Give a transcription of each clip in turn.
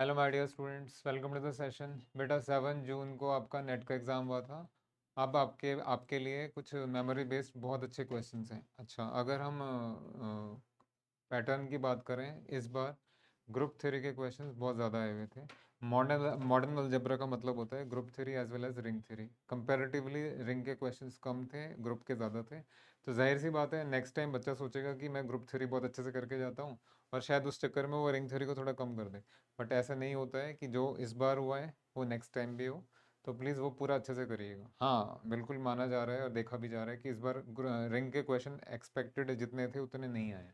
Hello my dear students welcome to the session बेटा seven June को आपका net का एग्ज़ाम हुआ था अब आपके आपके लिए कुछ मेमोरी बेस्ड बहुत अच्छे क्वेश्चंस हैं अच्छा अगर हम पैटर्न की बात करें इस बार ग्रुप थ्योरी के क्वेश्चंस बहुत ज़्यादा आए हुए थे मॉडर्न मॉडर्न अलजबरा का मतलब होता है group theory as well as ring theory comparatively ring के क्वेश्चन कम थे ग्रुप के ज़्यादा थे तो जाहिर सी बात है नेक्स्ट टाइम बच्चा सोचेगा कि मैं ग्रुप थ्योरी बहुत अच्छे से करके जाता हूँ और शायद उस चक्कर में वो रिंग थ्योरी को थोड़ा कम कर दे बट ऐसा नहीं होता है कि जो इस बार हुआ है वो नेक्स्ट टाइम भी हो तो प्लीज़ वो पूरा अच्छे से करिएगा हाँ बिल्कुल माना जा रहा है और देखा भी जा रहा है कि इस बार रिंग के क्वेश्चन एक्सपेक्टेड जितने थे उतने नहीं आए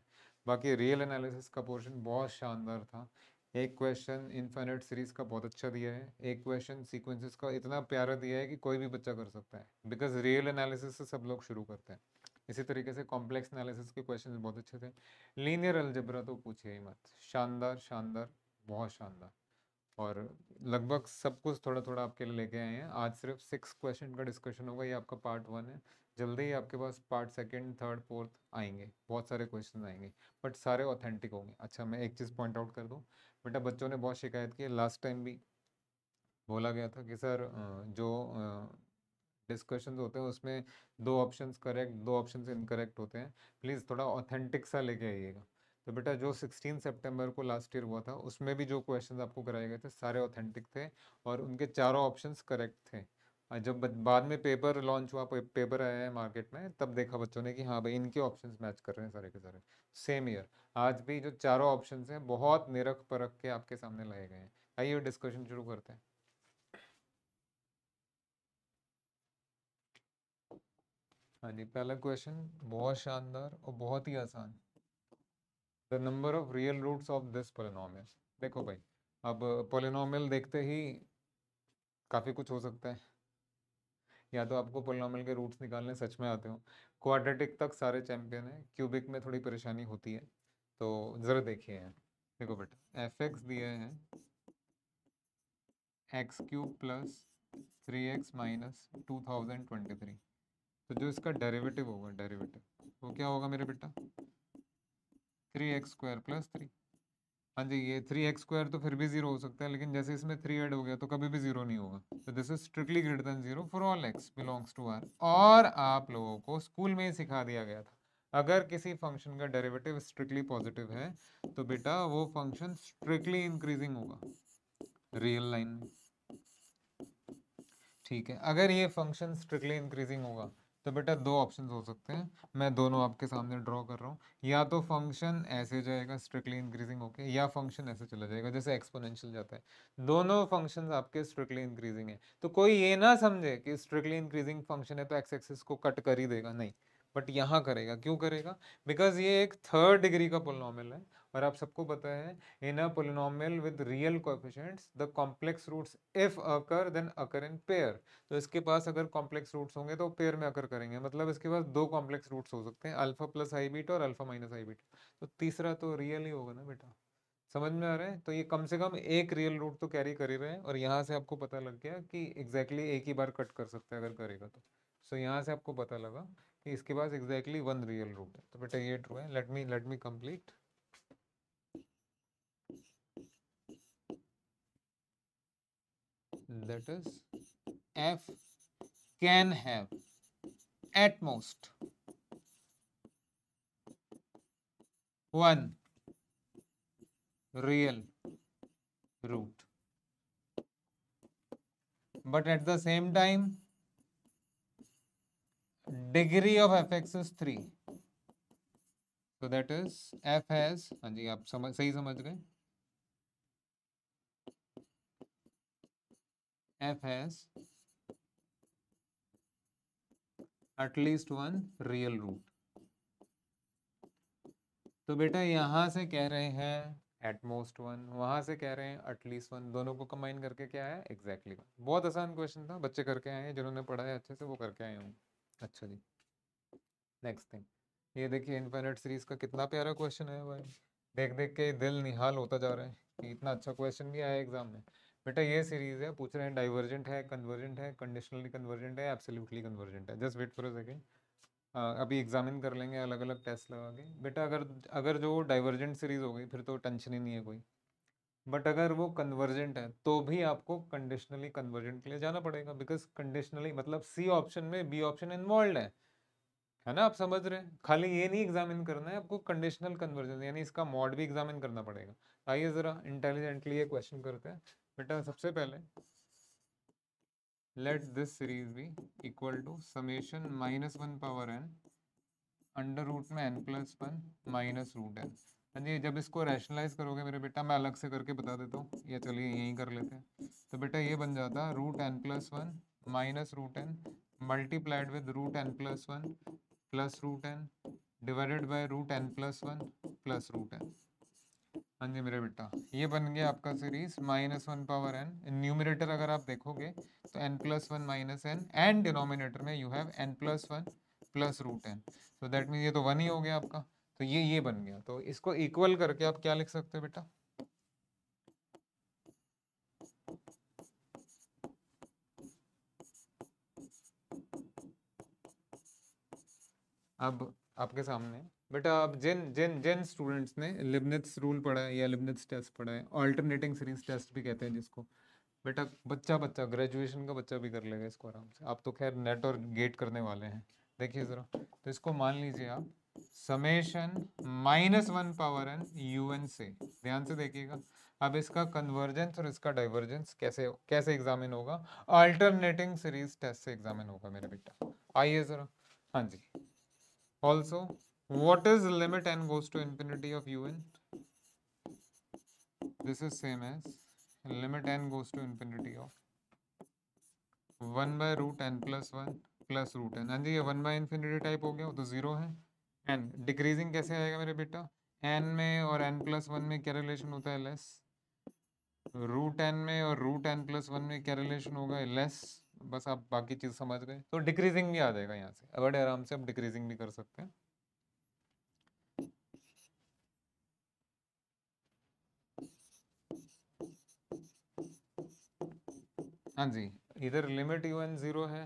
बाकी रियल एनालिसिस का पोर्शन बहुत शानदार था एक क्वेश्चन इन्फाइनाइट सीरीज़ का बहुत अच्छा दिया है एक क्वेश्चन सीक्वेंसेस का इतना प्यारा दिया है कि कोई भी बच्चा कर सकता है बिकॉज रियल एनालिसिस से सब लोग शुरू करते हैं इसी तरीके से कॉम्प्लेक्स एनालिसिस के क्वेश्चन बहुत अच्छे थे लीनियर अलजबरा तो पूछिए ही मत शानदार शानदार बहुत शानदार और लगभग सब कुछ थोड़ा थोड़ा आपके लिए लेके आए हैं आज सिर्फ सिक्स क्वेश्चन का डिस्कशन होगा ये आपका पार्ट वन है जल्दी ही आपके पास पार्ट सेकेंड थर्ड फोर्थ आएंगे बहुत सारे क्वेश्चन आएंगे बट सारे ऑथेंटिक होंगे अच्छा मैं एक चीज़ पॉइंट आउट कर दूँ बेटा बच्चों ने बहुत शिकायत की लास्ट टाइम भी बोला गया था कि सर जो डिस्कशन होते हैं उसमें दो ऑप्शन करेक्ट दो ऑप्शन इनकरेक्ट होते हैं प्लीज़ थोड़ा ऑथेंटिक सा लेके आइएगा तो बेटा जो 16 सितंबर को लास्ट ईयर हुआ था उसमें भी जो क्वेश्चन आपको कराए गए थे सारे ऑथेंटिक थे और उनके चारों ऑप्शन करेक्ट थे जब बाद में पेपर लॉन्च हुआ पेपर आया है मार्केट में तब देखा बच्चों ने कि हाँ भाई इनके ऑप्शंस मैच कर रहे हैं सारे के सारे सेम ईयर आज भी जो चारों ऑप्शंस हैं बहुत निरख परख के आपके सामने लाए गए हैं आइए डिस्कशन शुरू करते हैं हाँ जी पहला क्वेश्चन बहुत शानदार और बहुत ही आसान the number of real roots of this polynomial देखो भाई अब पोलिनोमियल देखते ही काफ़ी कुछ हो सकता है या तो आपको पोलिनोमियल के रूट्स निकालने सच में आते हो क्वाड्रेटिक तक सारे चैंपियन हैं क्यूबिक में थोड़ी परेशानी होती है तो ज़रा देखिए देखो बेटा एफ एक्स दिए हैं X cube plus three X minus two thousand twenty three तो जो इसका डेरिवेटिव होगा डेरिवेटिव वो क्या होगा मेरे बेटा three x square plus three हाँ जी ये थ्री एक्स स्क्वायर तो फिर भी जीरो हो सकता है लेकिन जैसे इसमें थ्री एड हो गया तो कभी भी जीरो नहीं होगा तो this is strictly greater than zero for all X belongs to R और आप लोगों को स्कूल में ही सिखा दिया गया था अगर किसी फंक्शन का डेरिवेटिव स्ट्रिक्टली पॉजिटिव है तो बेटा वो फंक्शन स्ट्रिक्टली इंक्रीजिंग होगा रियल लाइन में ठीक है अगर ये फंक्शन स्ट्रिक्टली इंक्रीजिंग होगा तो बेटा दो ऑप्शन हो सकते हैं मैं दोनों आपके सामने ड्रॉ कर रहा हूँ या तो फंक्शन ऐसे जाएगा स्ट्रिक्टली इंक्रीजिंग होके या फंक्शन ऐसे चला जाएगा जैसे एक्सपोनेंशियल जाता है दोनों फंक्शन आपके स्ट्रिक्टली इंक्रीजिंग है तो कोई ये ना समझे कि स्ट्रिक्टली इंक्रीजिंग फंक्शन है तो एक्स एक्सिस को कट कर ही देगा नहीं बट यहाँ करेगा क्यों करेगा बिकॉज ये एक थर्ड डिग्री का पोलनॉमल है और आप सबको पता है in a polynomial with real coefficients the complex roots if occur then occur in pair तो इसके पास अगर कॉम्प्लेक्स रूट्स होंगे तो पेयर में अकर करेंगे मतलब इसके पास दो कॉम्प्लेक्स रूट्स हो सकते हैं अल्फा प्लस आई बीटा और अल्फा माइनस आई बीटा तो तीसरा तो रियल ही होगा ना बेटा समझ में आ रहा है तो ये कम से कम एक रियल रूट तो कैरी कर ही रहे हैं और यहाँ से आपको पता लग गया कि एग्जैक्टली exactly एक ही बार कट कर सकते हैं अगर करेगा तो सो so, यहाँ से आपको पता लगा कि इसके पास एग्जैक्टली वन रियल रूट है तो बेटा ये ट्रू है let me let me complete that is f can have at most one real root but at the same time degree of fx is 3 so that is f has हाँ जी आप समझ सही समझ गए F has at least one real root तो बेटा यहां से कह रहे हैं एटमोस्ट वन वहां से कह रहे हैं एटलीस्ट वन दोनों को कंबाइन करके क्या है एग्जैक्टली exactly बहुत आसान क्वेश्चन था बच्चे करके आए हैं जिन्होंने पढ़ा है अच्छे से वो करके आए होंगे अच्छा जी नेक्स्ट थिंग ये देखिए इन्फेनेट सीरीज का कितना प्यारा क्वेश्चन है भाई देख देख के दिल निहाल होता जा रहा है कि इतना अच्छा क्वेश्चन भी आया एग्जाम में बेटा ये सीरीज है पूछ रहे हैं डाइवर्जेंट है कन्वर्जेंट है कंडीशनली कन्वर्जेंट है एब्सोल्युटली कन्वर्जेंट है just wait for a second अभी एग्जामिन कर लेंगे अलग अलग टेस्ट लगा के बेटा अगर अगर जो डाइवर्जेंट सीरीज हो गई फिर तो टेंशन ही नहीं है कोई बट अगर वो कन्वर्जेंट है तो भी आपको कंडीशनली कन्वर्जेंट के लिए जाना पड़ेगा बिकॉज कंडीशनली मतलब सी ऑप्शन में बी ऑप्शन इन्वॉल्व है है ना आप समझ रहे हैं खाली ये नहीं एग्जामिन करना है आपको कंडीशनल कन्वर्जन यानी इसका मॉड भी एग्जामिन करना पड़ेगा आइए ज़रा इंटेलिजेंटली ये क्वेश्चन करते हैं बेटा सबसे पहले let this series B equal to summation minus one power N under root में N plus one minus root N हाँ जी जब इसको रैशनलाइज करोगे मेरे बेटा मैं अलग से करके बता देता हूँ या चलिए यहीं कर लेते हैं तो बेटा ये बन जाता है root n plus one minus root n multiplied with root n plus one plus root n divided by root n plus one plus root N हाँ जी मेरे बेटा ये बन गया आपका series minus one power n numerator अगर आप देखोगे तो n plus one minus n n denominator में you have n plus one plus root n so that mean ये तो वन ही हो गया आपका तो ये ये बन गया तो इसको इक्वल करके आप क्या लिख सकते हो बेटा अब आपके सामने बेटा अब जिन जिन जिन स्टूडेंट्स ने लिबनिथ्स रूल पढ़ा है या लिबनिथ्स टेस्ट पढ़ा है ऑल्टरनेटिंग सीरीज टेस्ट भी कहते हैं जिसको बेटा uh, बच्चा बच्चा ग्रेजुएशन का बच्चा भी कर लेगा इसको आराम से आप तो खैर नेट और गेट करने वाले हैं देखिए ज़रा तो इसको मान लीजिए आप summation minus one power n u n से ध्यान से देखिएगा अब इसका कन्वर्जेंस और इसका डाइवर्जेंस कैसे कैसे एग्जामिन होगा अल्टरनेटिंग सीरीज टेस्ट से एग्जामिन होगा मेरे बेटा आइए ज़रा हाँ जी also what mm-hmm. is limit n goes to infinity of un this is same as limit n goes to infinity of 1 by root n plus 1 plus root N हाँ जी ये वन बाई इन्फिनिटी टाइप हो गया तो zero है N decreasing कैसे आएगा मेरे बेटा एन में और एन प्लस वन में क्या रिलेशन होता है लेस रूट एन में और रूट एन प्लस वन में क्या रिलेशन होगा लेस बस आप बाकी चीज़ समझ गए तो डिक्रीजिंग भी आ जाएगा यहाँ से बड़े आराम से आप डिक्रीजिंग भी कर सकते हैं हाँ जी इधर लिमिट यू एन ज़ीरो है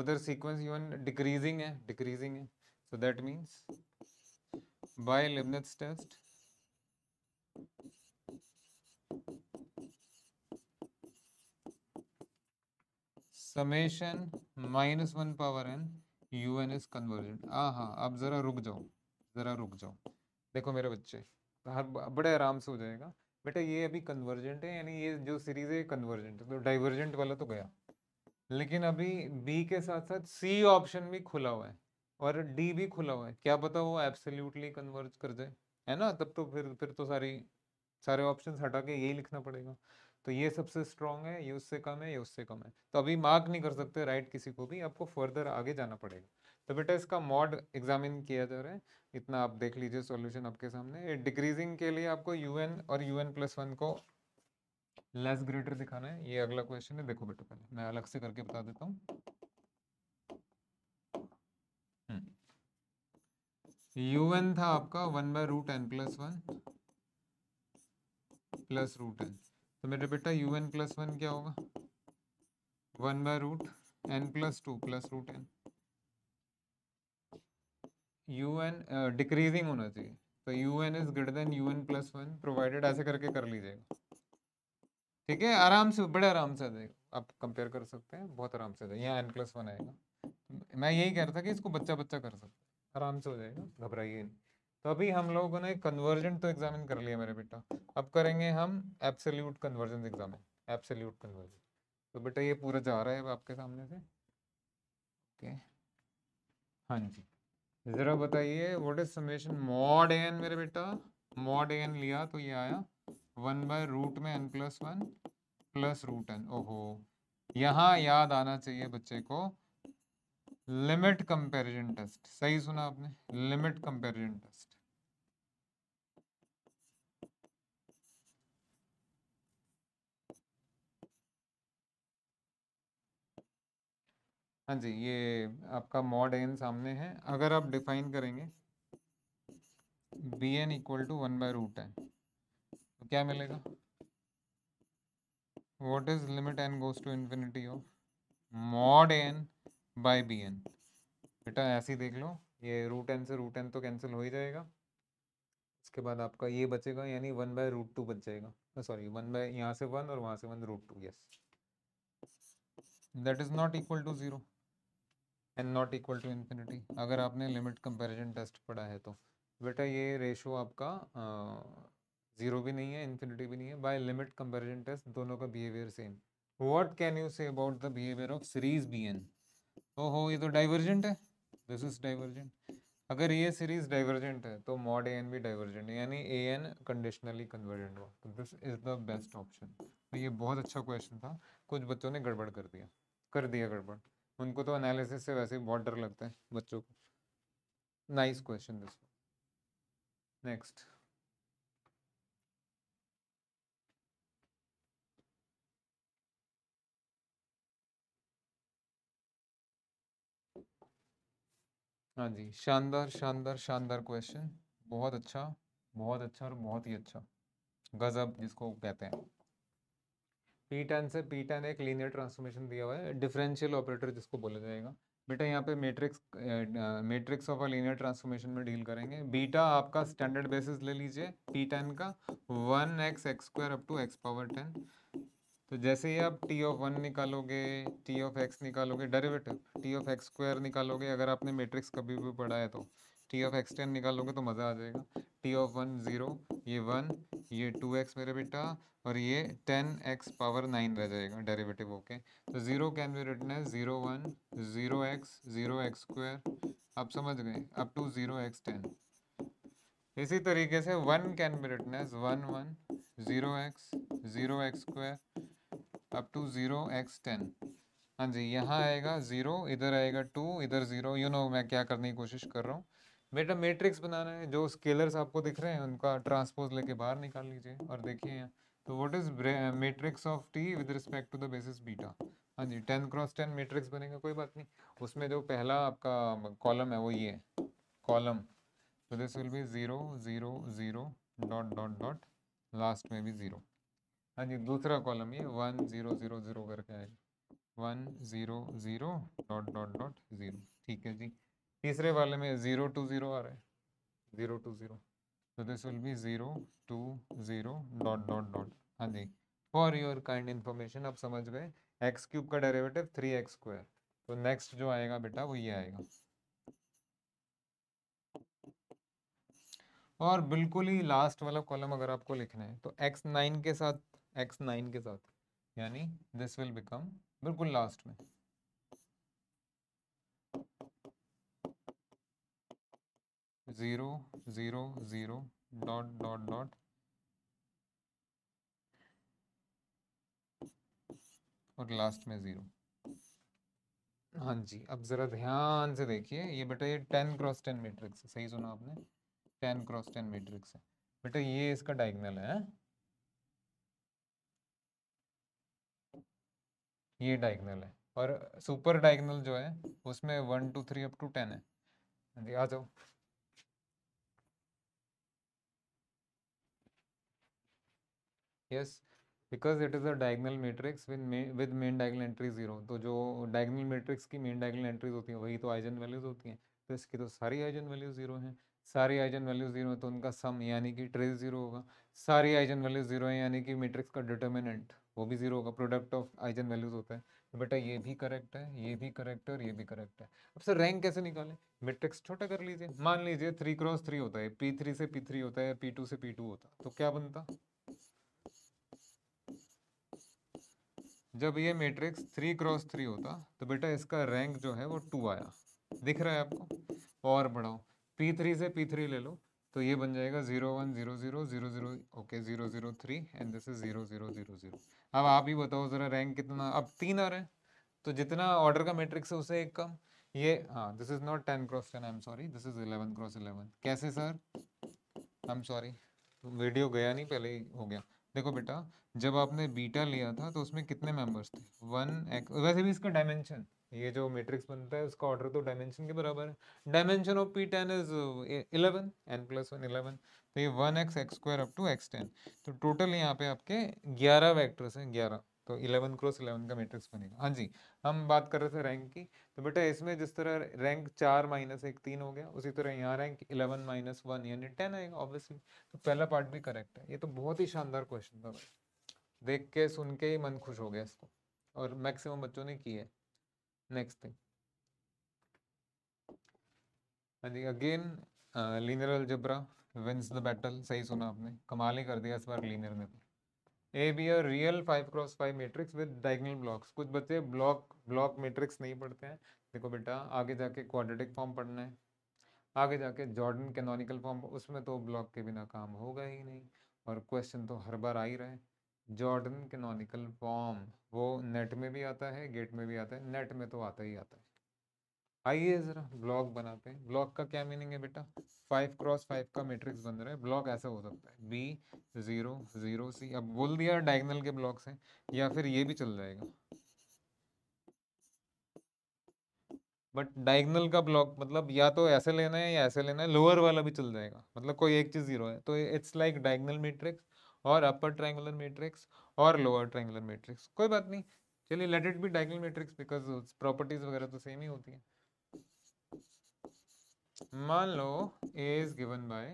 उधर सीक्वेंस यू एन डिक्रीजिंग है डिक्रीजिंग है so that means by Leibniz test summation minus one power n u n is convergent हाँ हाँ आप ज़रा रुक जाओ ज़रा रुक जाओ देखो मेरे बच्चे तो हर बड़े आराम से हो जाएगा बेटा ये अभी कन्वर्जेंट है यानी ये जो सीरीज है कन्वर्जेंट है तो डाइवर्जेंट वाला तो गया लेकिन अभी बी के साथ साथ सी ऑप्शन भी खुला हुआ है और डी भी खुला हुआ है क्या पता वो एब्सोल्युटली कन्वर्ज कर जाए है ना तब तो फिर फिर तो सारी सारे ऑप्शन हटा के यही लिखना पड़ेगा तो ये सबसे स्ट्रॉन्ग है ये उससे कम है ये उससे कम है तो अभी मार्क नहीं कर सकते राइट किसी को भी आपको फर्दर आगे जाना पड़ेगा तो बेटा इसका मॉड एग्जामिन किया जा रहा है इतना आप देख लीजिए सॉल्यूशन आपके सामने डिक्रीजिंग के लिए आपको यू एन और यू एन प्लस वन को लेस ग्रेटर दिखाना है ये अगला क्वेश्चन है देखो बेटा पहले मैं अलग से करके बता देता हूँ यू हम्म। एन था आपका one by root n plus one plus root n तो मेरे बेटा यू एन प्लस वन क्या होगा one by root n plus two plus root n u n decreasing होना चाहिए तो u n is greater than u n plus one provided ऐसे करके कर लीजिएगा ठीक है आराम से बड़े आराम से जाएगा आप कंपेयर कर सकते हैं बहुत आराम से यहाँ एन प्लस वन आएगा मैं यही कह रहा था कि इसको बच्चा बच्चा कर सकते आराम से हो जाएगा घबराइए नहीं तो अभी हम लोगों ने कन्वर्जेंट तो एग्जामिन कर लिया मेरे बेटा अब करेंगे हम absolute convergence examine absolute convergence तो बेटा ये पूरा जा रहा है आपके सामने से ओके हाँ जी जरा बताइए what is summation mod n मेरे बेटा मॉड एन लिया तो ये आया वन बाय रूट में N plus one plus root n ओहो यहाँ याद आना चाहिए बच्चे को लिमिट कंपेरिजन टेस्ट सही सुना आपने लिमिट कंपेरिजन टेस्ट हाँ जी ये आपका मॉड एन सामने है अगर आप डिफाइन करेंगे b n equal to one by root n तो क्या मिलेगा what is limit n goes to infinity of mod n by b n बेटा ऐसे ही देख लो ये रूट एन से रूट एन तो कैंसिल हो ही जाएगा उसके बाद आपका ये बचेगा यानी वन बाय रूट टू बच जाएगा सॉरी वन बाय यहाँ से वन और वहाँ से one root two yes that is not equal to zero n not equal to infinity अगर आपने लिमिट कंपेरिजन टेस्ट पढ़ा है तो बेटा ये रेशो आपका ज़ीरो भी नहीं है इन्फिनिटी भी नहीं है बाय लिमिट कंपेरिजन टेस्ट दोनों का behaviour same what can you say about the behaviour of series b n ओ हो ये तो डाइवर्जेंट है दिस इज डाइवर्जेंट अगर ये सीरीज डाइवर्जेंट है तो मॉड ए एन भी डाइवर्जेंट है यानी ए एन कंडीशनली कन्वर्जेंट हुआ तो this is the best option तो ये बहुत अच्छा क्वेश्चन था कुछ बच्चों ने गड़बड़ कर दिया कर दिया गड़बड़ उनको तो एनालिसिस से वैसे ही बहुत डर लगता है बच्चों को नाइस क्वेश्चन दिस नेक्स्ट हाँ जी शानदार शानदार शानदार क्वेश्चन बहुत अच्छा बहुत अच्छा और बहुत ही अच्छा गज़ब जिसको कहते हैं पी टेन से पी टेन एक लीनियर ट्रांसफॉर्मेशन दिया हुआ है डिफरेंशियल ऑपरेटर जिसको बोला जाएगा बेटा यहाँ पे matrix matrix of a linear transformation में डील करेंगे बीटा आपका स्टैंडर्ड बेसिस ले लीजिए पी टेन का one x x square up to x power ten तो जैसे ही आप टी ऑफ वन निकालोगे टी ऑफ एक्स निकालोगे derivative T of x square निकालोगे अगर आपने मैट्रिक्स कभी भी पढ़ा है तो टी ऑफ एक्स टेन निकालोगे तो मज़ा आ जाएगा टी ऑफ वन ज़ीरो ये वन ये टू एक्स मेरे बेटा और ये टेन एक्स पावर नाइन रह जाएगा डेरिवेटिव ओके तो ज़ीरो कैन बी रिटर्न है zero one zero x zero x square आप समझ गए up to zero x ten इसी तरीके से वन कैन बी रिटर्न है one one zero x zero x square up to zero x ten हाँ जी यहाँ आएगा ज़ीरो इधर आएगा टू इधर ज़ीरो यू नो मैं क्या करने की कोशिश कर रहा हूँ बेटा मैट्रिक्स बनाना है जो स्केलर्स आपको दिख रहे हैं उनका ट्रांसपोज लेके बाहर निकाल लीजिए और देखिए यहाँ तो what is matrix of T with respect to the basis beta हाँ जी टेन क्रॉस टेन मैट्रिक्स बनेगा कोई बात नहीं उसमें जो पहला आपका कॉलम है वो ये है कॉलम तो this will be zero zero zero dot dot dot last में भी ज़ीरो हाँ जी दूसरा कॉलम ये वन ज़ीरो ज़ीरो ज़ीरो करके आएगा one zero zero dot dot dot zero ठीक है जी तीसरे वाले में ज़ीरो टू ज़ीरो आ रहा है ज़ीरो टू ज़ीरो तो this will be zero two zero dot dot dot हाँ जी फॉर योर काइंड इन्फॉर्मेशन आप समझ गए एक्स क्यूब का डेरेवेटिव थ्री एक्स स्क्वायर तो नेक्स्ट जो आएगा बेटा वो ये आएगा और बिल्कुल ही लास्ट वाला कॉलम अगर आपको लिखना है तो एक्स नाइन के साथ एक्स नाइन के साथ यानी दिस विल बिकम बिल्कुल लास्ट में zero zero zero dot dot dot और लास्ट में ज़ीरो हाँ जी अब ज़रा ध्यान से देखिए ये बेटा ये टेन क्रॉस टेन मैट्रिक्स है सही सुना आपने टेन क्रॉस टेन मैट्रिक्स है बेटा ये इसका डायगनल है हाँ? ये डायगनल है और सुपर डायगनल जो है उसमें one two three up to ten है हाँ जी आ जाओ yes because it is a diagonal matrix with main, with main diagonal entry zero तो जो diagonal matrix की main diagonal entries होती हैं वही तो eigen values होती हैं तो इसकी तो सारी आइजन वैल्यूज जीरो हैं सारी आइजन वैल्यू जीरो है तो उनका सम यानी कि ट्रेस जीरो होगा सारी आइजन वैल्यू जीरो है यानी कि मैट्रिक्स का डिटर्मिनेंट वो भी जीरो होगा प्रोडक्ट ऑफ आइजन वैल्यूज होता है तो बेटा ये भी करेक्ट है ये भी करेक्ट है और ये भी करेक्ट है अब सर रैंक कैसे निकालें मैट्रिक्स छोटा कर लीजिए मान लीजिए थ्री क्रॉस थ्री होता है पी थ्री से पी थ्री होता है पी टू से पी टू होता है तो क्या बनता जब ये मैट्रिक्स थ्री क्रॉस थ्री होता तो बेटा इसका रैंक जो है वो टू आया दिख रहा है आपको और बढ़ाओ पी थ्री से पी थ्री ले लो तो ये बन जाएगा zero one zero zero zero zero okay zero zero three and this is zero zero zero zero अब आप ही बताओ ज़रा रैंक कितना अब तीन आ रहे हैं तो जितना ऑर्डर का मैट्रिक्स है उसे एक कम ये हाँ this is not ten cross ten I am sorry this is eleven cross eleven कैसे sir I am sorry video गया नहीं पहले ही हो गया देखो हम्म। बेटा जब आपने बीटा लिया था तो उसमें कितने मेंबर्स थे वन एक वैसे भी इसका डायमेंशन ये जो मैट्रिक्स बनता है उसका ऑर्डर तो डायमेंशन के बराबर है dimension of P ten is eleven n plus one eleven तो ये one x x square up to x ten तो टोटल यहाँ पे आपके ग्यारह वैक्टर्स हैं ग्यारह तो इलेवन क्रॉस इलेवन का मैट्रिक्स बनेगा हाँ जी हम बात कर रहे थे रैंक की तो बेटा इसमें जिस तरह रैंक चार माइनस एक तीन हो गया उसी तरह यहाँ रैंक इलेवन माइनस वन यानी टेन आएगा ऑब्वियसली तो पहला पार्ट भी करेक्ट है ये तो बहुत ही शानदार क्वेश्चन था भाई देख के सुन के ही मन खुश हो गया इसको और मैक्सिमम बच्चों ने किया है नेक्स्ट थिंग हाँ जी again linear algebra wins the battle सही सुना आपने कमाल ही कर दिया इस बार लीनर ने तो A B R real five cross five matrix with diagonal blocks कुछ बच्चे ब्लॉक ब्लॉक मैट्रिक्स नहीं पढ़ते हैं देखो बेटा आगे जाके क्वाड्रेटिक फॉर्म पढ़ना है आगे जाके जॉर्डन कैनोनिकल फॉर्म उसमें तो ब्लॉक के बिना काम होगा ही नहीं और क्वेश्चन तो हर बार आ ही रहे जॉर्डन कैनोनिकल फॉर्म वो नेट में भी आता है गेट में भी आता है नेट में तो आता ही आता है आइए जरा ब्लॉक बनाते हैं ब्लॉक का क्या मीनिंग है बेटा फाइव क्रॉस फाइव का मैट्रिक्स बन रहा है ब्लॉक ऐसा हो सकता है बी जीरो जीरो सी अब बोल दिया डायगनल के ब्लॉक्स हैं या फिर ये भी चल जाएगा बट डायगनल का ब्लॉक मतलब या तो ऐसे लेना है या ऐसे लेना है लोअर वाला भी चल जाएगा मतलब कोई एक चीज़ जीरो है तो इट्स लाइक डायगनल मेट्रिक्स और अपर ट्रायंगुलर मेट्रिक्स और लोअर ट्रायंगुलर मेट्रिक्स कोई बात नहीं चलिए let it be diagonal matrix because properties वगैरह तो सेम ही होती है मान लो A is given by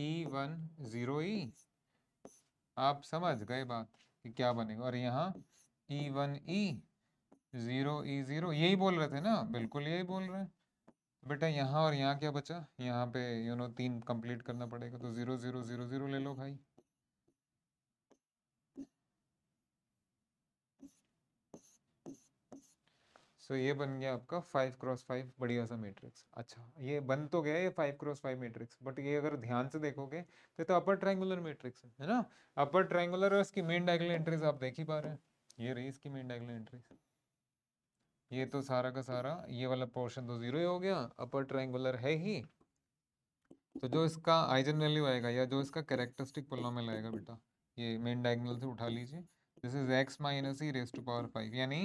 e one zero e आप समझ गए बात कि क्या बनेगा और यहाँ e one e zero e zero यही बोल रहे थे ना बिल्कुल यही बोल रहे हैं बेटा यहाँ और यहाँ क्या बचा यहाँ पे यू you नो know, तीन कंप्लीट करना पड़ेगा तो ज़ीरो ज़ीरो ज़ीरो ज़ीरो ले लो भाई सो so, ये बन गया आपका फाइव क्रॉस फाइव बढ़िया सा मैट्रिक्स अच्छा ये बन तो गया ये five cross five matrix but ये अगर ध्यान से देखोगे तो तो अपर ट्रायंगुलर मैट्रिक्स है है ना अपर ट्रायंगुलर और इसकी मेन डायगोनल एंट्रीज आप देख ही पा रहे हैं ये रही इसकी मेन डायगोनल एंट्रीज ये तो सारा का सारा ये वाला पोर्शन तो जीरो ही हो गया अपर ट्राइंगुलर है ही तो जो इसका आइजन वैल्यू आएगा या जो इसका कैरेक्टरिस्टिक पोलोमेल आएगा बेटा ये मेन डायगोनल से उठा लीजिए this is x minus e raise to power five यानी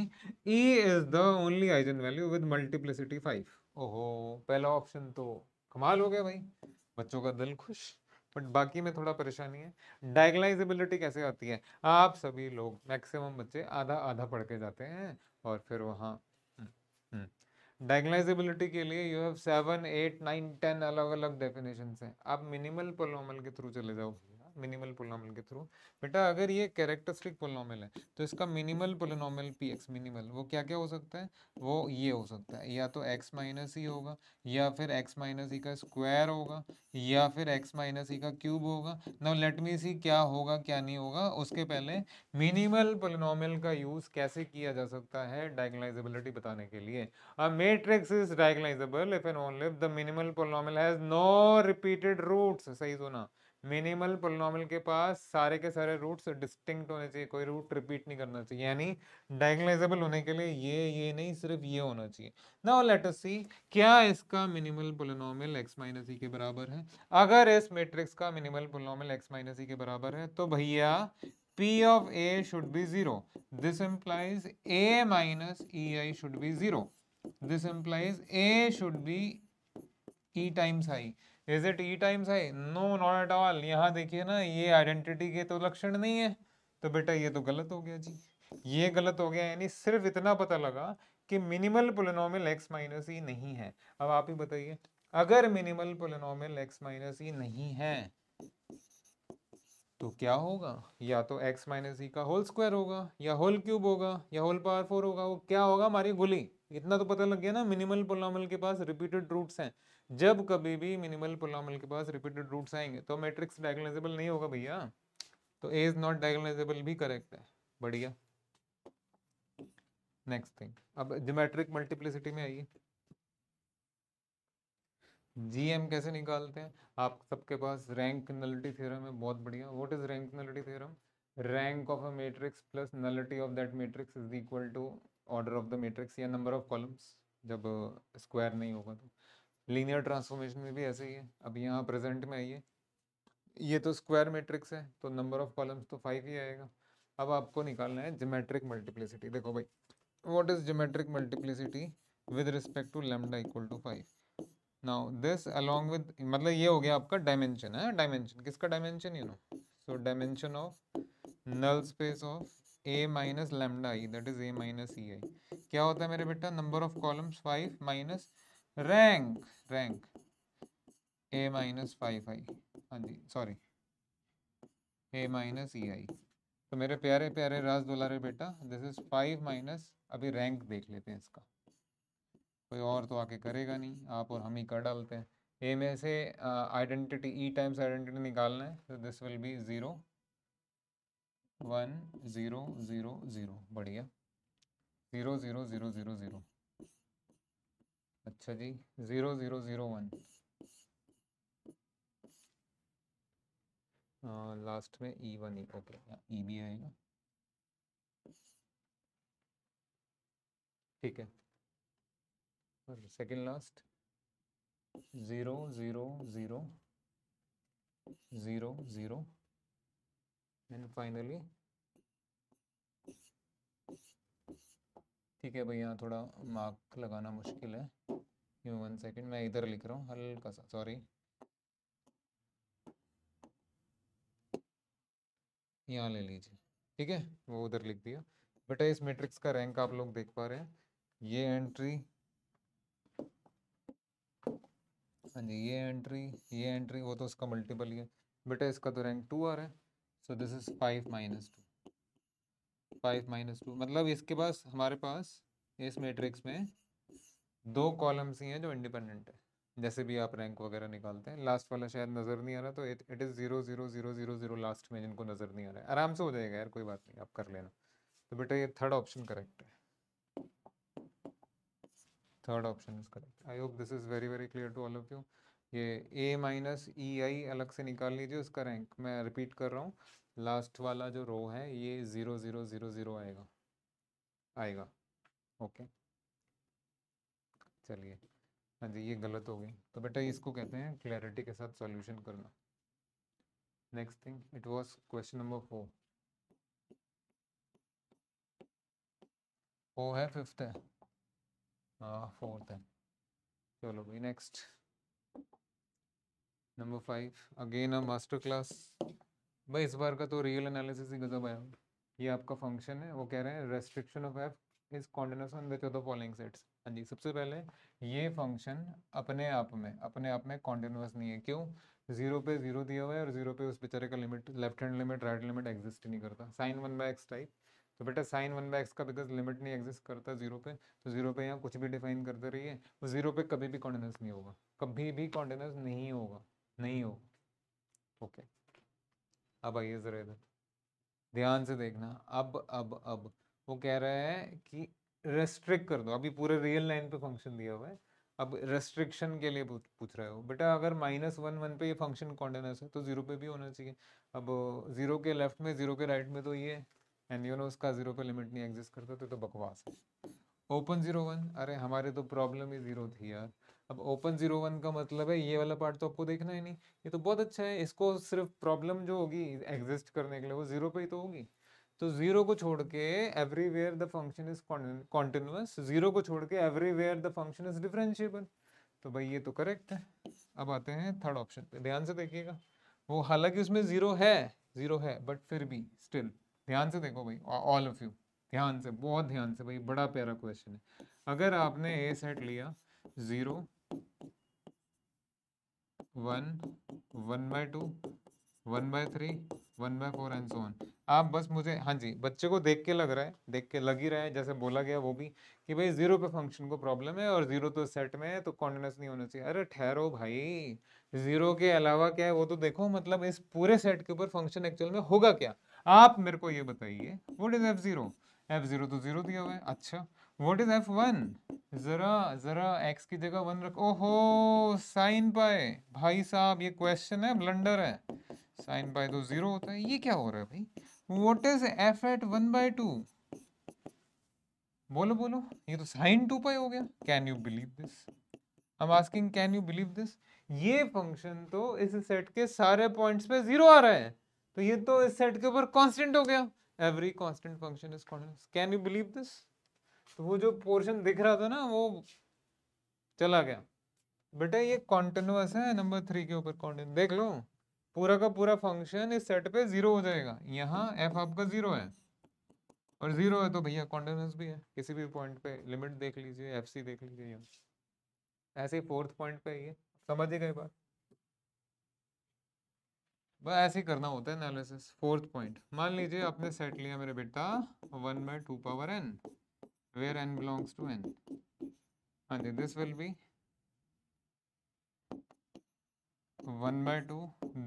e is the only eigenvalue with multiplicity five ओहो पहला ऑप्शन तो कमाल हो गया भाई बच्चों का दिल खुश बट बाकी में थोड़ा परेशानी है डायगलाइजेबिलिटी कैसे आती है आप सभी लोग मैक्सिमम बच्चे आधा आधा पढ़ के जाते हैं और फिर वहाँ डायगलाइजेबिलिटी हम्म, हम्म। के लिए you have seven eight nine ten अलग अलग डेफिनेशन हैं आप मिनिमल पोलोमल के थ्रू चले जाओ मिनिमल पोलिनोमियल के थ्रू बेटा अगर ये कैरेक्टरिस्टिक पोलिनोमियल है तो इसका minimal polynomial p x minimal वो क्या क्या हो सकता है वो ये हो सकता है या तो एक्स माइनस ई होगा या फिर एक्स माइनस ई का स्क्वायर होगा या फिर एक्स माइनस ई का क्यूब होगा नाउ लेट मी सी क्या होगा क्या नहीं होगा उसके पहले मिनिमल पोलिनोमियल का यूज़ कैसे किया जा सकता है डायगनाइजेबिलिटी बताने के लिए a matrix is diagonalizable if and only the minimal polynomial has no repeated roots सही सुना मिनिमल पोलिनोमल के पास सारे के सारे रूट्स डिस्टिंक्ट होने चाहिए कोई रूट रिपीट नहीं करना चाहिए यानी डायगलाइजेबल होने के लिए ये ये नहीं सिर्फ ये होना चाहिए नाउ लेट अस सी क्या इसका minimal polynomial x minus e के बराबर है अगर इस मैट्रिक्स का minimal polynomial x minus e के बराबर है तो भैया p of A should be zero this this A minus e I should be zero this implies A should be e times I is it e times I no not at all यहाँ देखिए ना ये identity के तो लक्षण नहीं है तो बेटा ये तो गलत हो गया जी ये गलत हो गया यानी सिर्फ इतना पता लगा कि minimal polynomial x minus e नहीं है अब आप ही बताइए अगर minimal polynomial x minus e नहीं है तो क्या होगा या तो एक्स माइनस ई का होल स्क्वायर होगा या होल क्यूब होगा या होल पावर फोर होगा वो क्या होगा हमारी गुली इतना तो पता लग गया ना मिनिमल पोलिनोमल के पास रिपीटेड रूट्स हैं जब कभी भी मिनिमल पोलॉमल के पास रिपीटेड रूट्स आएंगे तो मैट्रिक्स डायगोनाइजेबल नहीं होगा भैया तो ए इज नॉट डायगोनाइजेबल भी करेक्ट है बढ़िया नेक्स्ट थिंग अब जोमेट्रिक मल्टीप्लिसिटी में आइए जीएम कैसे निकालते हैं आप सबके पास रैंक नलिटी थ्योरम है बहुत बढ़िया what is rank nullity theorem rank of a matrix plus nullity of that matrix is equal to order of the matrix या नंबर ऑफ कॉलम्स जब स्क्वायर नहीं होगा तो लीनियर ट्रांसफॉर्मेशन में भी ऐसे ही है अब यहाँ प्रेजेंट में आइए ये तो स्क्वायर मैट्रिक्स है तो नंबर ऑफ कॉलम्स तो फाइव ही आएगा अब आपको निकालना है जोमेट्रिक मल्टीप्लिसिटी देखो भाई what is geometric multiplicity with respect to lambda equal to five now this along with मतलब ये हो गया आपका डायमेंशन है डायमेंशन किसका dimension you know so dimension of null space of A minus lambda I that is A minus e I क्या होता है मेरे बेटा number of columns five minus rank rank A minus five I हाँ जी sorry ए minus e आई तो मेरे प्यारे प्यारे राज दुलारे बेटा दिस इज फाइव माइनस अभी रैंक देख लेते हैं इसका कोई और तो आके करेगा नहीं आप और हम ही कर डालते हैं ए में से आइडेंटिटी ई टाइम्स आइडेंटिटी निकालना है तो this will be zero one zero zero zero बढ़िया zero zero zero zero zero अच्छा जी zero zero zero one last में ई वन ई ओके ई भी आएगा ठीक है और second last zero zero zero zero zero and finally ठीक है भैया थोड़ा मार्क लगाना मुश्किल है यू वन सेकेंड मैं इधर लिख रहा हूँ हल्का सा सॉरी यहाँ ले लीजिए ठीक है वो उधर लिख दिया बेटा इस मैट्रिक्स का रैंक आप लोग देख पा रहे हैं ये एंट्री हाँ जी ये एंट्री ये एंट्री वो तो उसका मल्टीपल ही है बेटा इसका तो रैंक टू आ रहा है so this is five minus two five minus two मतलब इसके पास हमारे पास इस मैट्रिक्स में दो कॉलम्स ही हैं जो इंडिपेंडेंट है जैसे भी आप रैंक वगैरह निकालते हैं लास्ट वाला शायद नज़र नहीं आ रहा तो it is zero zero zero zero zero last में जिनको नज़र नहीं आ रहा है आराम से हो जाएगा यार कोई बात नहीं आप कर लेना तो बेटा ये थर्ड ऑप्शन करेक्ट है third option is correct I hope this is very very clear to all of you ये ए माइनस ई आई अलग से निकाल लीजिए उसका रैंक मैं रिपीट कर रहा हूँ लास्ट वाला जो रो है ये ज़ीरो ज़ीरो ज़ीरो ज़ीरो आएगा आएगा ओके चलिए हाँ जी ये गलत हो गई तो बेटा इसको कहते हैं क्लैरिटी के साथ सॉल्यूशन करना next thing it was question number four four है फिफ्थ है हाँ फोर्थ है चलो भाई next number five again uh master class भाई इस बार का तो रियल एनालिसिस ही गजब आया ये आपका फंक्शन है वो कह रहे हैं restriction of F is continuous on which the following sets हाँ जी सबसे पहले ये फंक्शन अपने आप में अपने आप में कॉन्टिन्यूस नहीं है क्यों जीरो पे जीरो दिया हुआ है और जीरो पे उस बेचारे का limit left hand limit right limit exist नहीं करता sine one by x type तो बेटा साइन वन बाय एक्स का बिकॉज लिमिट नहीं एग्जिस्ट करता जीरो पे तो जीरो पे यहाँ कुछ भी डिफाइन करते रहिए वो तो जीरो पे कभी भी कॉन्टिन्यूस नहीं होगा कभी भी कॉन्टिन्यूस नहीं होगा नहीं होगा ओके okay. अब आइए ज़रा इधर ध्यान से देखना अब अब अब वो कह रहा है कि रेस्ट्रिक्ट कर दो अभी पूरे रियल लाइन पे फंक्शन दिया हुआ है अब रेस्ट्रिक्शन के लिए पूछ रहे हो वो बेटा अगर माइनस वन वन पे ये फंक्शन कॉन्टेनस है तो ज़ीरो पे भी होना चाहिए अब ज़ीरो के लेफ्ट में ज़ीरो के राइट में तो ये एंड यू नो उसका ज़ीरो पे लिमिट नहीं एग्जिस्ट करता तो, तो बकवास ओपन ज़ीरो वन अरे हमारे तो प्रॉब्लम ही ज़ीरो थी यार अब ओपन जीरो वन का मतलब है ये वाला पार्ट तो आपको देखना ही नहीं ये तो बहुत अच्छा है इसको सिर्फ प्रॉब्लम जो होगी एग्जिस्ट करने के लिए वो जीरो पे ही तो होगी तो जीरो को छोड़ के everywhere the function is continuous zero को छोड़ के everywhere the function is differentiable तो भाई ये तो करेक्ट है अब आते हैं थर्ड ऑप्शन पे ध्यान से देखिएगा वो हालांकि उसमें जीरो है जीरो है बट फिर भी स्टिल ध्यान से देखो भाई ऑल ऑफ यू ध्यान से बहुत ध्यान से भाई बड़ा प्यारा क्वेश्चन है अगर आपने ए सेट लिया zero one one by two one by three one by four and so on आप बस मुझे हाँ जी बच्चे को देख के लग रहा है देख के लग ही रहा है जैसे बोला गया वो भी कि भाई जीरो पे फंक्शन को प्रॉब्लम है और जीरो तो सेट में है तो कॉन्टिन्यूस नहीं होना चाहिए अरे ठहरो भाई जीरो के अलावा क्या है वो तो देखो मतलब इस पूरे सेट के ऊपर फंक्शन एक्चुअल में होगा क्या आप मेरे को ये बताइए what is F zero F zero तो जीरो दिया हुआ है अच्छा वॉट इज एफ वन जरा जरा एक्स की जगह वन रख ओहो साइन पाए भाई साहब ये क्वेश्चन है ब्लंडर है साइन पाए तो जीरो होता है ये क्या हो रहा है भाई what is F at one by two बोलो बोलो ये तो साइन टू पाई हो गया can you believe this I am asking can you believe this ये फंक्शन तो इस सेट के सारे पॉइंट्स पे जीरो आ रहा है तो ये तो इस सेट के ऊपर कांस्टेंट हो गया every constant function is continuous can you believe this तो वो जो पोर्शन दिख रहा था ना वो चला गया बेटा ये कॉन्टिन्यूस है नंबर थ्री के ऊपर कॉन्टिन्यू देख लो पूरा का पूरा फंक्शन इस सेट पे जीरो हो जाएगा यहाँ एफ आपका जीरो है और जीरो है तो भैया कॉन्टिन्यूस भी है किसी भी पॉइंट पे लिमिट देख लीजिए एफ सी देख लीजिए ऐसे ही फोर्थ पॉइंट पे ये समझ ही गए बात बस ऐसे ही करना होता है एनालिसिस फोर्थ पॉइंट मान लीजिए आपने सेट लिया मेरे बेटा one by two power N where n belongs to n. And this will be 1 by 2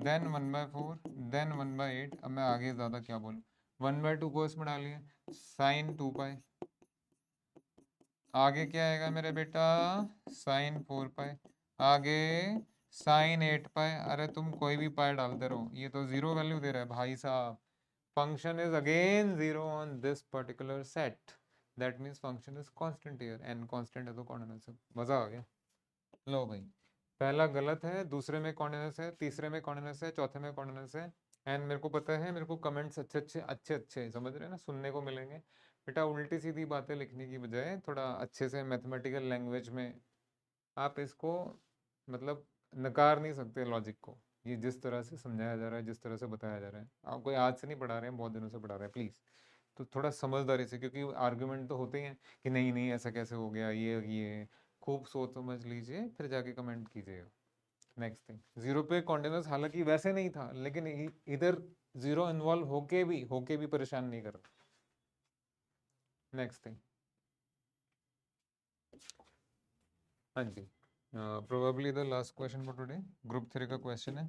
then 1 by 4 then 1 by 8 अब मैं आगे ज़्यादा क्या बोलूँ 1 by 2 को इसमें डालिए sin 2 pi आगे क्या आएगा मेरे बेटा साइन फोर पाई आगे साइन एट पाए अरे तुम कोई भी पाई डालते रहो ये तो ज़ीरो वैल्यू दे रहा है भाई साहब function is again zero on this particular set that means function is constant here and constant है तो कॉन्डेंस मज़ा आ गया लो भाई पहला गलत है दूसरे में कॉन्डेंस है तीसरे में कॉन्डेंस है चौथे में कॉन्डेंस है एंड मेरे को पता है मेरे को कमेंट्स अच्छे अच्छे अच्छे अच्छे समझ रहे हैं ना सुनने को मिलेंगे बेटा उल्टी सीधी बातें लिखने की बजाय थोड़ा अच्छे से मैथमेटिकल लैंग्वेज में आप इसको मतलब नकार नहीं सकते लॉजिक को ये जिस तरह से समझाया जा रहा है जिस तरह से बताया जा रहा है आप कोई आज से नहीं पढ़ा रहे हैं बहुत दिनों से पढ़ा रहे हैं प्लीज़ तो थोड़ा समझदारी से क्योंकि आर्ग्यूमेंट तो होते हैं कि नहीं नहीं ऐसा कैसे हो गया ये ये खूब सोच समझ लीजिए फिर जाके कमेंट कीजिएगा नेक्स्ट थिंग जीरो पे कॉन्टिन्यूस हालांकि वैसे नहीं था लेकिन इधर जीरो इन्वॉल्व होके भी होके भी परेशान नहीं कर रहा नेक्स्ट थिंग हाँ जी probably the last question for today group three का क्वेश्चन है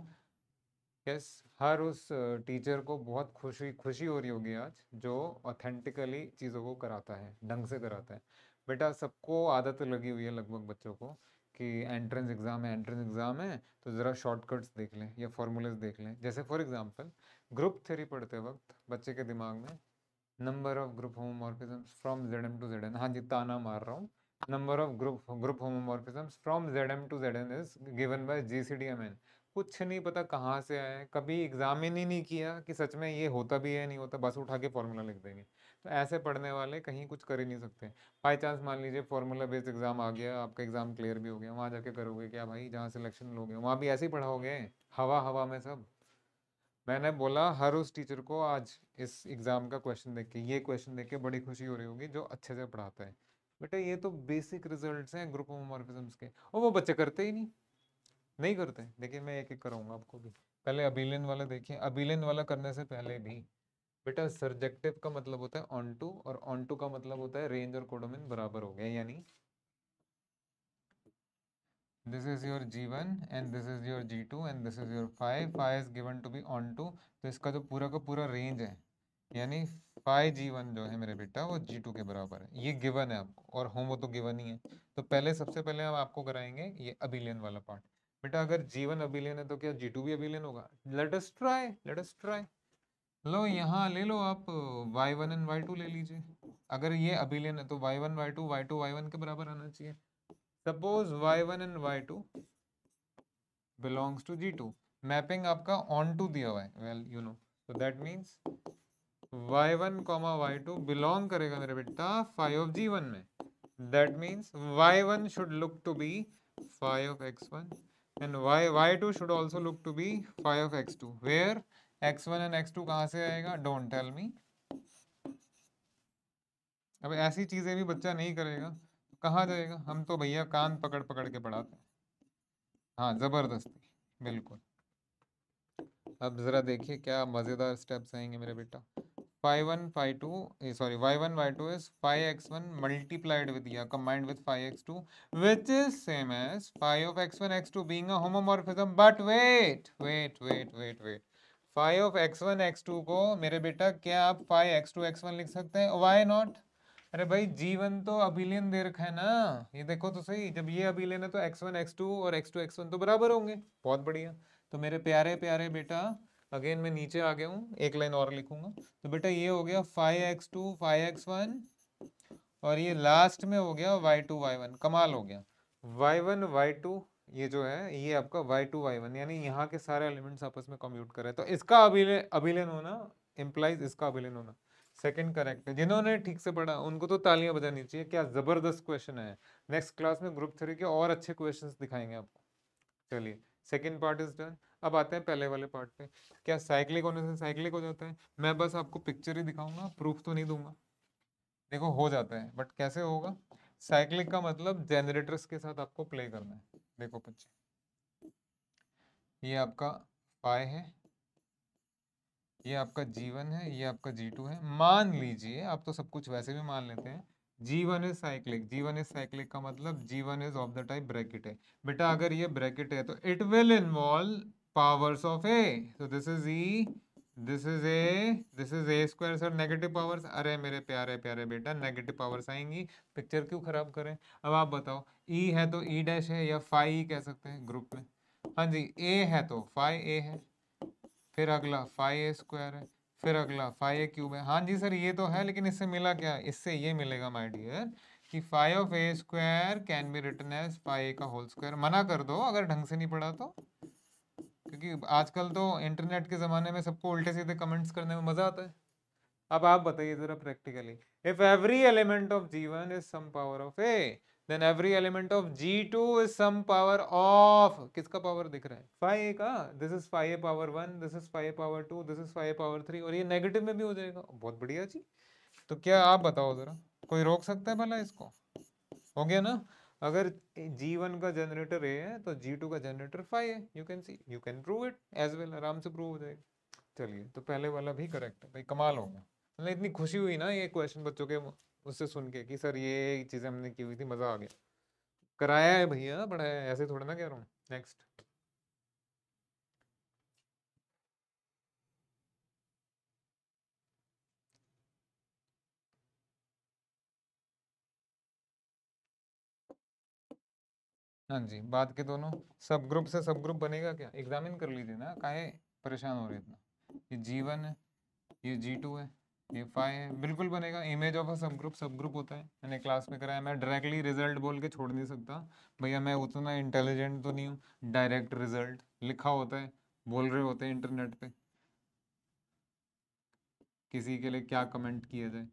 यस yes, हर उस टीचर को बहुत खुशी खुशी हो रही होगी आज जो ऑथेंटिकली चीज़ों को कराता है ढंग से कराता है बेटा सबको आदत लगी हुई है लगभग बच्चों को कि एंट्रेंस एग्ज़ाम है एंट्रेंस एग्ज़ाम है तो ज़रा शॉर्टकट्स देख लें या फार्मूलेज देख लें जैसे फॉर एग्जाम्पल ग्रुप थेरी पढ़ते वक्त बच्चे के दिमाग में number of group homomorphisms from Z M to Z N हाँ जी ताना मार रहा हूँ Z M to Z homomorphisms is given by G C D M N कुछ नहीं पता कहाँ से आए कभी एग्जामिन ही नहीं किया कि सच में ये होता भी है नहीं होता बस उठा के फॉर्मूला लिख देंगे तो ऐसे पढ़ने वाले कहीं कुछ कर ही नहीं सकते बाई चांस मान लीजिए फॉर्मूला बेस्ड एग्जाम आ गया आपका एग्जाम क्लियर भी हो गया वहाँ जाके करोगे क्या भाई जहाँ सिलेक्शन लोगे वहाँ भी ऐसे ही पढ़ाओगे हवा हवा में सब मैंने बोला हर उस टीचर को आज इस एग्ज़ाम का क्वेश्चन देख के ये क्वेश्चन देख के बड़ी खुशी हो रही होगी जो अच्छे से पढ़ाता है बेटा ये तो बेसिक रिजल्ट्स हैं ग्रुप होमोमॉर्फिज्म्स के और वो बच्चे करते ही नहीं नहीं करते देखिए मैं एक एक कराऊंगा आपको भी पहले अबीलियन वाला देखिए अबीलियन वाला करने से पहले भी बेटा सर्जेक्टिव का मतलब होता है ऑन टू और ऑन टू का मतलब होता है रेंज और कोडोमिन बराबर हो गया यानी your G one and this is your G two and this is your five five is given to be onto तो इसका जो पूरा का पूरा रेंज है यानी फाइव जी वन जो है मेरे बेटा वो जी टू के बराबर है ये गिवन है आपको और वो तो गिवन ही है तो पहले सबसे पहले हम आपको कराएंगे ये अबिलियन वाला पार्ट बेटा अगर जी वन अबिलियन है तो क्या जी टू भी अबिलियन होगा let us try let us try लो यहाँ ले लो आप y1 वन एंड वाई ले लीजिए अगर ये अबिलियन है तो y1 one Y two Y two Y one के बराबर आना चाहिए suppose y1 one and Y two belongs to G two mapping आपका ऑन टू दिया हुआ है वेल यू नो तो that means y1 one comma Y two belong करेगा मेरे बेटा फाइव ऑफ जी वन में that means Y one should look to be five of X one and y y2 should also look to be phi of x2 where x1 and x2 कहाँ से आएगा don't tell me अब ऐसी चीजें भी बच्चा नहीं करेगा तो कहाँ जाएगा हम तो भैया कान पकड़ पकड़ के पढ़ाते हैं हाँ जबरदस्ती बिल्कुल अब जरा देखिए क्या मजेदार स्टेप्स आएंगे मेरे बेटा phi 1 phi 2 sorry y1 y2 is phi x1 multiplied with yeah combined with phi x2 which is same as phi of x1 x2 being a homomorphism but wait wait wait wait wait phi of x1 x2 को मेरे बेटा क्या आप phi x2 x1 लिख सकते हैं why not अरे भाई जीवन तो अभिलेन दे रखा है ना ये देखो तो सही जब ये अभिलेन है तो x1 x2 और x2 x1 तो बराबर होंगे बहुत बढ़िया तो मेरे प्यारे प्यारे बेटा अगेन मैं नीचे आ गया हूँ एक लाइन और लिखूंगा तो बेटा ये हो गया five X two five X one और ये लास्ट में हो गया वाई टू वाई वन कमाल हो गया वाई वन वाई टू ये जो है ये आपका वाई टू वाई वन यानी यहाँ के सारे एलिमेंट्स आपस में कम्यूट कर रहे हैं तो इसका अभिलेन होना इम्प्लाइज इसका अभिलेन होना सेकंड करेक्ट है जिन्होंने ठीक से पढ़ा उनको तो तालियां बजानी चाहिए क्या जबरदस्त क्वेश्चन है नेक्स्ट क्लास में ग्रुप थ्री के और अच्छे क्वेश्चंस दिखाएंगे आपको चलिए सेकेंड पार्ट इज डन अब आते हैं पहले वाले पार्ट पे क्या साइक्लिक होने से साइक्लिक हो जाता है मैं बस आपको पिक्चर ही दिखाऊंगा प्रूफ तो नहीं दूंगा देखो हो जाता है बट कैसे होगा साइक्लिक का मतलब जनरेटर्स के साथ आपको प्ले करना है देखो बच्चे ये आपका पाए है ये आपका जीवन है ये आपका जी टू है मान लीजिए आप तो सब कुछ वैसे भी मान लेते हैं G one is cyclic G one is cyclic का मतलब G one is of the type bracket है बेटा अगर ये ब्रैकेट है तो it will involve powers of a so this is e this is a this is a square sir negative powers अरे मेरे प्यारे प्यारे बेटा नेगेटिव पावर्स आएंगी पिक्चर क्यों खराब करें अब आप बताओ ई e है तो ई e डैश है या फाइव e कह सकते हैं ग्रुप में हाँ जी ए है तो फाइव ए है फिर अगला फाइव ए स्क्वायर है फिर अगला फाइव ए क्यूब है हाँ जी सर ये तो है लेकिन इससे मिला क्या इससे ये मिलेगा माय डियर कि five of A square can be return as five A का होल स्क्वायर मना कर दो अगर ढंग से नहीं पढ़ा तो क्योंकि आजकल तो इंटरनेट के ज़माने में सबको उल्टे सीधे कमेंट्स करने में मज़ा आता है अब आप बताइए ज़रा practically if every element of G one is some power of A then every element of G two is some power of किसका पावर दिख रहा है फाइव ए का this is five A power one this is five A power two this is five A power three और ये negative में भी हो जाएगा बहुत बढ़िया जी तो क्या आप बताओ ज़रा कोई रोक सकता है भला इसको हो गया ना अगर जी वन का जनरेटर ए है तो जी टू का जनरेटर फाइव है you can see you can prove it as well आराम से प्रूव हो जाएगा चलिए तो पहले वाला भी करेक्ट है भाई कमाल होगा मतलब इतनी खुशी हुई ना ये क्वेश्चन बच्चों के उससे सुन के कि सर ये चीज़ें हमने की हुई थी मज़ा आ गया कराया है भैया बड़ा ऐसे थोड़ा ना कह रहा हूँ नेक्स्ट हाँ जी बाद के दोनों सब ग्रुप से सब ग्रुप बनेगा क्या एग्जामिन कर लीजिए ना काहे परेशान हो रहे इतना ये जी वन है ये जी टू है ये फाइव है बिल्कुल बनेगा इमेज ऑफ अ सब ग्रुप सब ग्रुप होता है मैंने क्लास में कराया मैं डायरेक्टली रिजल्ट बोल के छोड़ नहीं सकता भैया मैं उतना इंटेलिजेंट तो नहीं हूँ डायरेक्ट रिजल्ट लिखा होता है बोल रहे होते हैं इंटरनेट पर किसी के लिए क्या कमेंट किया जाए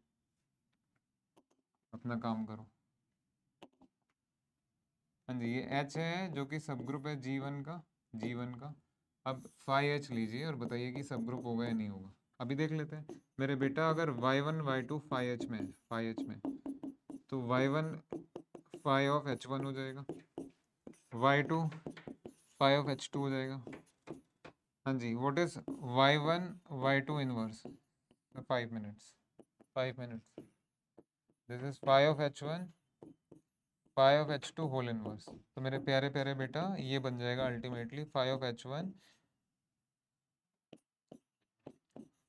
अपना काम करो हाँ जी ये एच है जो कि सब ग्रुप है जी वन का जी वन का अब फाइव एच लीजिए और बताइए कि सब ग्रुप होगा या नहीं होगा अभी देख लेते हैं मेरे बेटा अगर Y one Y two five H में फाइव एच में तो Y one five of H one हो जाएगा Y two five of H two हो जाएगा हाँ जी what is Y one Y two inverse five minutes five minutes this is five of H one five of H two whole inverse तो मेरे प्यारे प्यारे बेटा ये बन जाएगा ultimately five of H one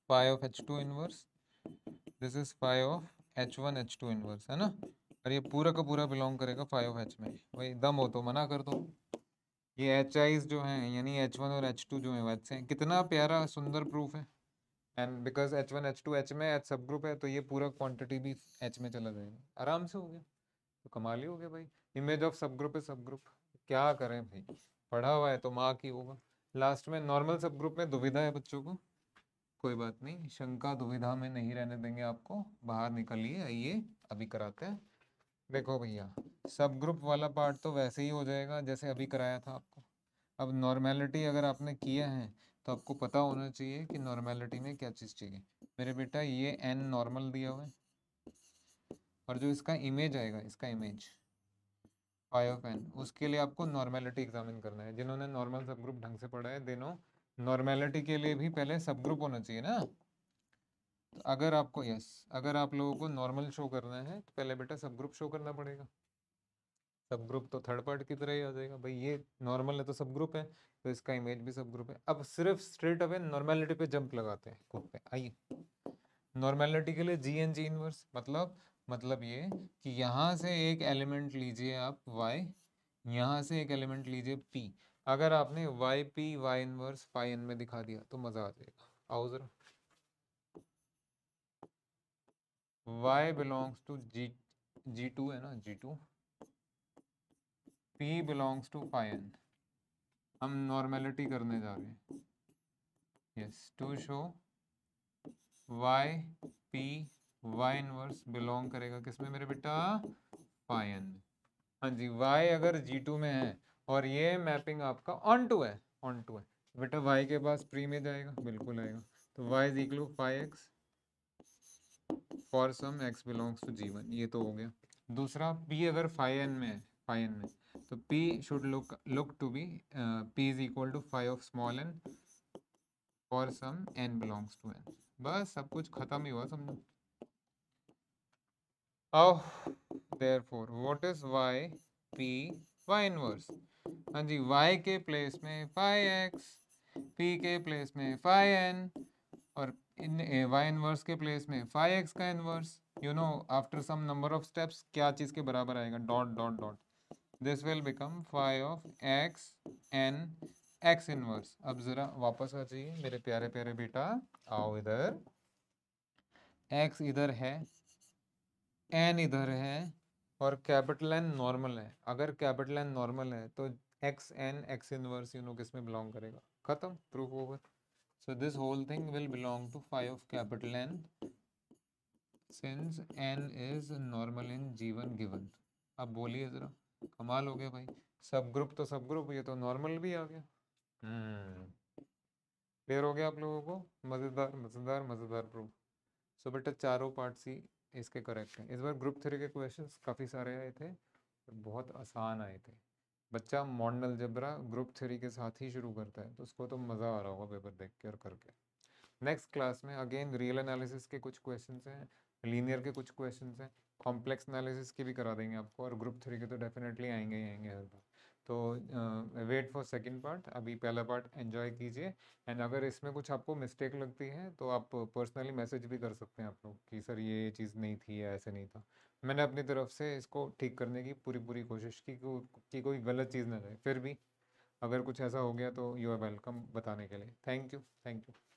five of H two inverse this is five of H one H two inverse है ना और ये पूरा का पूरा बिलोंग करेगा फाइव ऑफ एच में वही दम हो तो मना कर दो ये एच आईज जो हैं यानी एच वन और एच टू जो है वैसे हैं कितना प्यारा सुंदर प्रूफ है and because H one H two H में एच सब ग्रुप है तो ये पूरा क्वान्टिटी भी एच में चला जाएगा आराम से हो गया तो कमाल ही हो गया भाई image of subgroup subgroup क्या करें भाई पढ़ा हुआ है तो माँ की होगा लास्ट में नॉर्मल सब ग्रुप में दुविधा है बच्चों को कोई बात नहीं शंका दुविधा में नहीं रहने देंगे आपको बाहर निकलिए आइए अभी कराते हैं देखो भैया सब ग्रुप वाला पार्ट तो वैसे ही हो जाएगा जैसे अभी कराया था आपको अब नॉर्मेलिटी अगर आपने किया है तो आपको पता होना चाहिए कि नॉर्मेलिटी में क्या चीज़ चाहिए मेरे बेटा ये एन नॉर्मल दिया हुआ है और जो इसका इमेज आएगा इसका इमेज फाइव ऑफ एन उसके लिए आपको नॉर्मेलिटी एग्जामिन करना है जिन्होंने नॉर्मल सब ग्रुप ढंग से पढ़ा है दे नॉर्मेलिटी के लिए भी पहले सब ग्रुप होना चाहिए ना तो अगर आपको यस yes, अगर आप लोगों को नॉर्मल शो करना है तो पहले बेटा सब ग्रुप शो करना पड़ेगा सब ग्रुप तो थर्ड पार्ट की तरह ही आ जाएगा भाई ये नॉर्मल है तो सब ग्रुप है तो इसका इमेज भी सब ग्रुप है अब सिर्फ स्ट्रेट अवे नॉर्मेलिटी पे जंप लगाते हैं खुद पे आइए नॉर्मेलिटी के लिए जी एन जी इनवर्स मतलब मतलब ये कि यहाँ से एक एलिमेंट लीजिए आप वाई यहाँ से एक एलिमेंट लीजिए पी अगर आपने Y P Y inverse phi N में दिखा दिया तो मज़ा आ जाएगा आओ ज़रा y to to g g2 है ना g2 p belongs to phi n हम नॉर्मेलिटी करने जा रहे हैं yes to show y p Y inverse belong करेगा किसमें मेरे बेटा पायन हाँ जी वाई अगर जी टू में है और ये मैपिंग आपका ऑन टू है ऑन टू है बेटा वाई के पास प्री में जाएगा बिल्कुल आएगा तो Y is equal five X for some X belongs to G one ये तो हो गया दूसरा पी अगर फाइव एन में है फाइव एन में तो P should look look to be P is equal to five of small N for some N belongs to N बस सब कुछ खत्म ही हुआ समझो of four what is Y P Y inverse हाँ जी वाई के प्लेस में फाइव एक्स पी के प्लेस में फाइव एन और इन वाई इनवर्स के प्लेस में फाइव एक्स का inverse you know after some number of steps क्या चीज़ के बराबर आएगा dot dot dot this will become five of X N X inverse अब ज़रा वापस आ जाइए मेरे प्यारे प्यारे बेटा आओ इधर एक्स इधर है एन इधर है और कैपिटल एन नॉर्मल है अगर कैपिटल एन नॉर्मल है तो X N X inverse you know किस में बिलोंग करेगा खत्म proof over so this whole thing will belong to five of capital N since N is normal in G one given अब बोलिए ज़रा कमाल हो गया भाई सब ग्रुप तो सब ग्रुप ये तो नॉर्मल भी आ गया क्लियर हम्म। hmm. हो गया आप लोगों को मज़ेदार मज़ेदार मज़ेदार प्रूफ सो बेटा चारों पार्ट सी इसके करेक्ट हैं इस बार ग्रुप थ्री के क्वेश्चन काफ़ी सारे आए थे बहुत आसान आए थे बच्चा मॉडल जबरा ग्रुप थ्री के साथ ही शुरू करता है तो उसको तो मज़ा आ रहा होगा पेपर देख के और करके नेक्स्ट क्लास में अगेन रियल एनालिसिस के कुछ क्वेश्चन हैं लीनियर के कुछ क्वेश्चन हैं कॉम्प्लेक्स एनालिसिस के भी करा देंगे आपको और ग्रुप थ्री के तो डेफिनेटली आएंगे ही आएंगे हर बार तो वेट फॉर सेकेंड पार्ट अभी पहला पार्ट एन्जॉय कीजिए एंड अगर इसमें कुछ आपको मिस्टेक लगती है तो आप पर्सनली मैसेज भी कर सकते हैं आप लोग कि सर ये चीज़ नहीं थी या ऐसे नहीं था मैंने अपनी तरफ से इसको ठीक करने की पूरी पूरी कोशिश की कि कोई गलत चीज़ ना रहे फिर भी अगर कुछ ऐसा हो गया तो यू आर वेलकम बताने के लिए थैंक यू थैंक यू